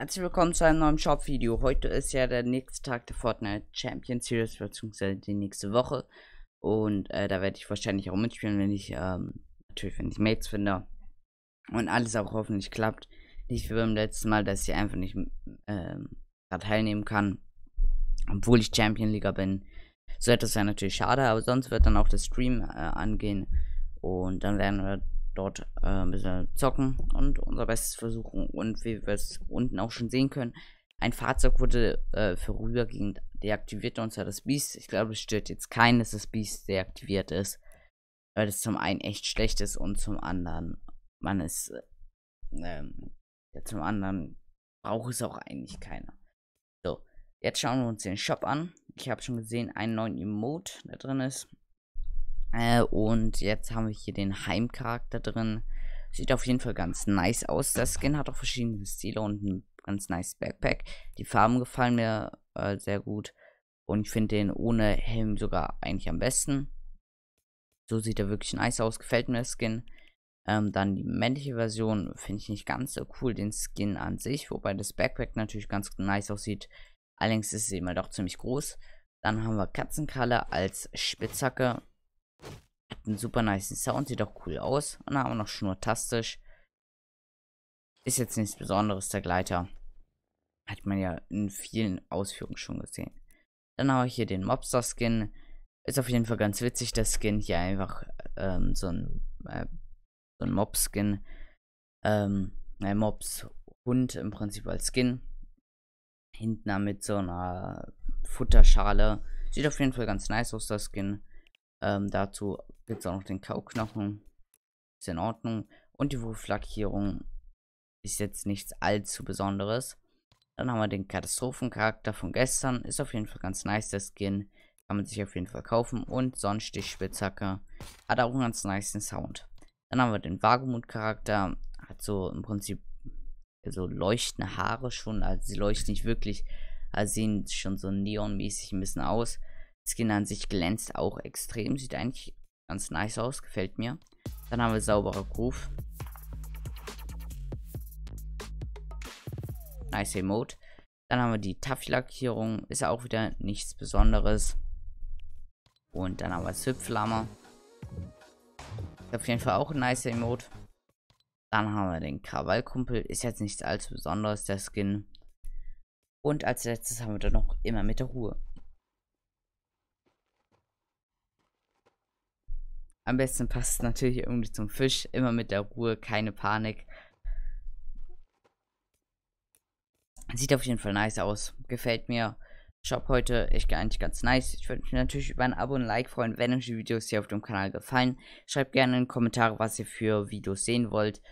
Herzlich willkommen zu einem neuen Shop-Video. Heute ist ja der nächste Tag der Fortnite Champion Series, beziehungsweise die nächste Woche. Und äh, da werde ich wahrscheinlich auch mitspielen, wenn ich, ähm, natürlich, wenn ich Mates finde. Und alles auch hoffentlich klappt. Nicht wie beim letzten Mal, dass ich einfach nicht ähm, teilnehmen kann, obwohl ich Champion Liga bin. So etwas wäre natürlich schade, aber sonst wird dann auch der Stream äh, angehen. Und dann werden wir dort äh, ein bisschen zocken und unser Bestes versuchen. Und wie wir es unten auch schon sehen können, ein Fahrzeug wurde äh, vorübergehend deaktiviert und zwar das Beast. Ich glaube, es stört jetzt keinen, dass das Beast deaktiviert ist, weil es zum einen echt schlecht ist und zum anderen, man ist, ähm, ja, zum anderen braucht es auch eigentlich keiner. So, jetzt schauen wir uns den Shop an. Ich habe schon gesehen, einen neuen Emote, da drin ist. Äh, und jetzt haben wir hier den Heimcharakter drin. Sieht auf jeden Fall ganz nice aus. Der Skin hat auch verschiedene Stile und ein ganz nice Backpack. Die Farben gefallen mir äh, sehr gut. Und ich finde den ohne Helm sogar eigentlich am besten. So sieht er wirklich nice aus. Gefällt mir der Skin. Ähm, dann die männliche Version finde ich nicht ganz so cool, den Skin an sich. Wobei das Backpack natürlich ganz nice aussieht. Allerdings ist es eben doch ziemlich groß. Dann haben wir Katzenkalle als Spitzhacke. Hat einen super nice Sound, sieht auch cool aus. Und dann haben wir noch schnurtastisch. Ist jetzt nichts Besonderes, der Gleiter. Hat man ja in vielen Ausführungen schon gesehen. Dann habe ich hier den Mobster-Skin. Ist auf jeden Fall ganz witzig, der Skin. Hier einfach ähm, so ein, äh, so ein Mob-Skin. Ähm, ein Mobs-Hund im Prinzip als Skin. Hinten mit so einer Futterschale. Sieht auf jeden Fall ganz nice aus, der Skin. Ähm, dazu gibt es auch noch den Kauknochen. Ist in Ordnung. Und die Wurflackierung ist jetzt nichts allzu Besonderes. Dann haben wir den Katastrophencharakter von gestern. Ist auf jeden Fall ganz nice, der Skin. Kann man sich auf jeden Fall kaufen. Und sonst Spitzhacke. Hat auch einen ganz nice Sound. Dann haben wir den Vagumut-Charakter. Hat so im Prinzip so leuchtende Haare schon. Also sie leuchten nicht wirklich. Also sehen schon so neonmäßig ein bisschen aus. Skin an sich glänzt auch extrem. Sieht eigentlich ganz nice aus, gefällt mir. Dann haben wir sauberer Groove. Nice Emote. Dann haben wir die Taffy-Lackierung. Ist auch wieder nichts Besonderes. Und dann haben wir das Hüpflammer. Ist auf jeden Fall auch ein nice Emote. Dann haben wir den Krawallkumpel. Ist jetzt nichts allzu Besonderes, der Skin. Und als letztes haben wir dann noch immer mit der Ruhe. Am besten passt es natürlich irgendwie zum Fisch. Immer mit der Ruhe, keine Panik. Sieht auf jeden Fall nice aus. Gefällt mir. Shop heute echt gar nicht ganz nice. Ich würde mich natürlich über ein Abo und ein Like freuen, wenn euch die Videos hier auf dem Kanal gefallen. Schreibt gerne in die Kommentare, was ihr für Videos sehen wollt.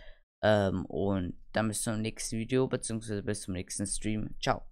Ähm, und dann bis zum nächsten Video, beziehungsweise bis zum nächsten Stream. Ciao.